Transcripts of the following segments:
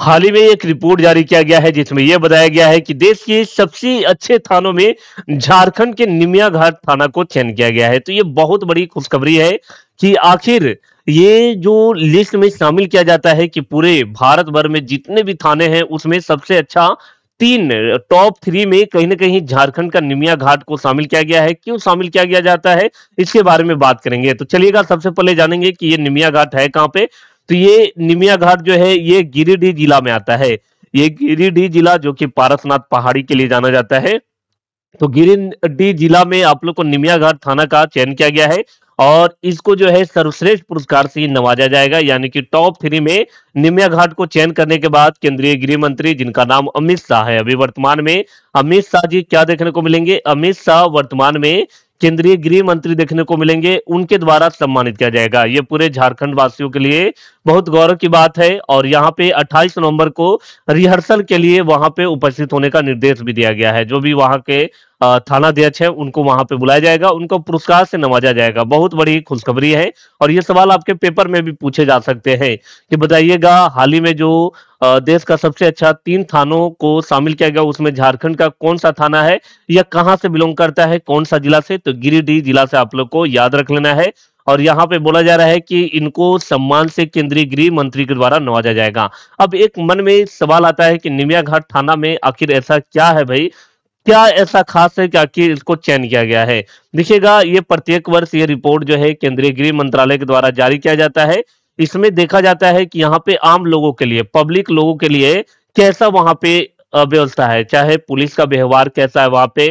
हाल ही में एक रिपोर्ट जारी किया गया है जिसमें यह बताया गया है कि देश के सबसे अच्छे थानों में झारखंड के निमिया घाट थाना को चयन किया गया है तो ये बहुत बड़ी खुशखबरी है कि आखिर ये जो लिस्ट में शामिल किया जाता है कि पूरे भारत भर में जितने भी थाने हैं उसमें सबसे अच्छा तीन टॉप थ्री में कहीं ना कहीं झारखंड का निमिया घाट को शामिल किया गया है क्यों शामिल किया गया जाता है इसके बारे में बात करेंगे तो चलिएगा सबसे पहले जानेंगे कि ये निमिया घाट है कहाँ पे तो ये निमिया घाट जो है ये गिरिडीह जिला में आता है ये गिरिडीह जिला जो कि पारसनाथ पहाड़ी के लिए जाना जाता है तो गिरिडीह जिला में आप लोग को निमिया घाट थाना का चयन किया गया है और इसको जो है सर्वश्रेष्ठ पुरस्कार से नवाजा जाएगा यानी कि टॉप थ्री में निमिया घाट को चयन करने के बाद केंद्रीय गृह मंत्री जिनका नाम अमित शाह है अभी वर्तमान में अमित शाह जी क्या देखने को मिलेंगे अमित शाह वर्तमान में केंद्रीय गृह मंत्री देखने को मिलेंगे उनके द्वारा सम्मानित किया जाएगा ये पूरे झारखंड वासियों के लिए बहुत गौरव की बात है और यहाँ पे 28 नवंबर को रिहर्सल के लिए वहां पे उपस्थित होने का निर्देश भी दिया गया है जो भी वहां के थानाध्यक्ष है उनको वहां पे बुलाया जाएगा उनको पुरस्कार से नवाजा जाएगा बहुत बड़ी खुशखबरी है और ये सवाल आपके पेपर में भी पूछे जा सकते हैं कि बताइएगा हाल ही में जो देश का सबसे अच्छा तीन थानों को शामिल किया गया उसमें झारखंड का कौन सा थाना है या कहाँ से बिलोंग करता है कौन सा जिला से तो गिरिडीह जिला से आप लोग को याद रख लेना है और यहाँ पे बोला जा रहा है कि इनको सम्मान से केंद्रीय गृह मंत्री के द्वारा नवाजा जाएगा अब एक मन में सवाल आता है कि निमिया घाट थाना में आखिर ऐसा क्या है भाई क्या ऐसा खास है क्या कि इसको चयन किया गया है देखिएगा ये प्रत्येक वर्ष ये रिपोर्ट जो है केंद्रीय गृह मंत्रालय के द्वारा जारी किया जाता है इसमें देखा जाता है कि यहाँ पे आम लोगों के लिए पब्लिक लोगों के लिए कैसा वहां पे व्यवस्था है चाहे पुलिस का व्यवहार कैसा है वहां पे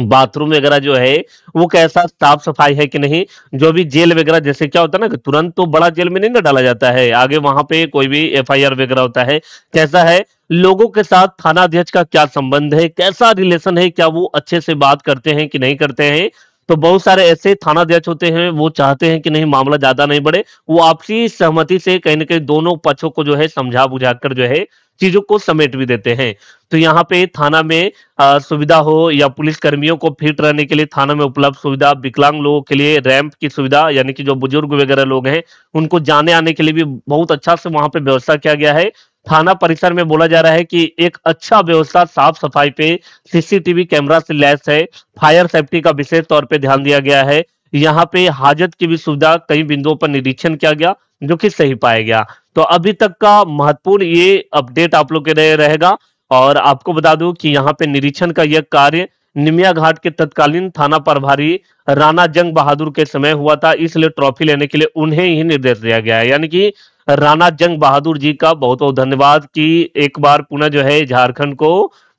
बाथरूम वगैरह जो है वो कैसा साफ सफाई है कि नहीं जो भी जेल वगैरह जैसे क्या होता है ना तुरंत तो बड़ा जेल में नहीं ना डाला जाता है आगे वहां पे कोई भी एफआईआर वगैरह होता है कैसा है लोगों के साथ थाना अध्यक्ष का क्या संबंध है कैसा रिलेशन है क्या वो अच्छे से बात करते हैं कि नहीं करते हैं तो बहुत सारे ऐसे थाना अध्यक्ष होते हैं वो चाहते हैं कि नहीं मामला ज्यादा नहीं बढ़े वो आपसी सहमति से कहीं ना कहीं दोनों पक्षों को जो है समझा बुझा कर जो है चीजों को समेट भी देते हैं तो यहाँ पे थाना में आ, सुविधा हो या पुलिस कर्मियों को फिट रहने के लिए थाना में उपलब्ध सुविधा विकलांग लोगों के लिए रैंप की सुविधा यानी कि जो बुजुर्ग वगैरह लोग हैं उनको जाने आने के लिए भी बहुत अच्छा से वहां पे व्यवस्था किया गया है थाना परिसर में बोला जा रहा है कि एक अच्छा व्यवस्था साफ सफाई पे सीसीटीवी कैमरा से लैस है फायर सेफ्टी का विशेष तौर पे ध्यान दिया गया है यहाँ पे हाजत की भी सुविधा कई बिंदुओं पर निरीक्षण किया गया जो कि सही पाया गया तो अभी तक का महत्वपूर्ण ये अपडेट आप लोग के लिए रहेगा और आपको बता दू की यहाँ पे निरीक्षण का यह कार्य निमिया घाट के तत्कालीन थाना प्रभारी राणा जंग बहादुर के समय हुआ था इसलिए ट्रॉफी लेने के लिए उन्हें ही निर्देश दिया गया है यानी कि राणा जंग बहादुर जी का बहुत बहुत धन्यवाद कि एक बार पुनः जो है झारखंड को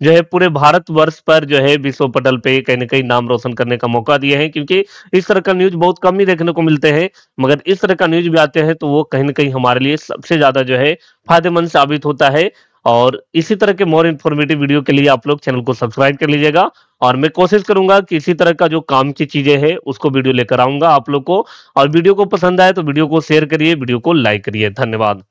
जो है पूरे भारत वर्ष पर जो है विश्व पटल पे कहीं ना कहीं नाम रोशन करने का मौका दिए हैं क्योंकि इस तरह का न्यूज बहुत कम ही देखने को मिलते हैं मगर इस तरह का न्यूज भी आते हैं तो वो कहीं ना कहीं हमारे लिए सबसे ज्यादा जो है फायदेमंद साबित होता है और इसी तरह के मोर इन्फॉर्मेटिव वीडियो के लिए आप लोग चैनल को सब्सक्राइब कर लीजिएगा और मैं कोशिश करूंगा कि इसी तरह का जो काम की चीजें हैं उसको वीडियो लेकर आऊंगा आप लोग को और वीडियो को पसंद आए तो वीडियो को शेयर करिए वीडियो को लाइक करिए धन्यवाद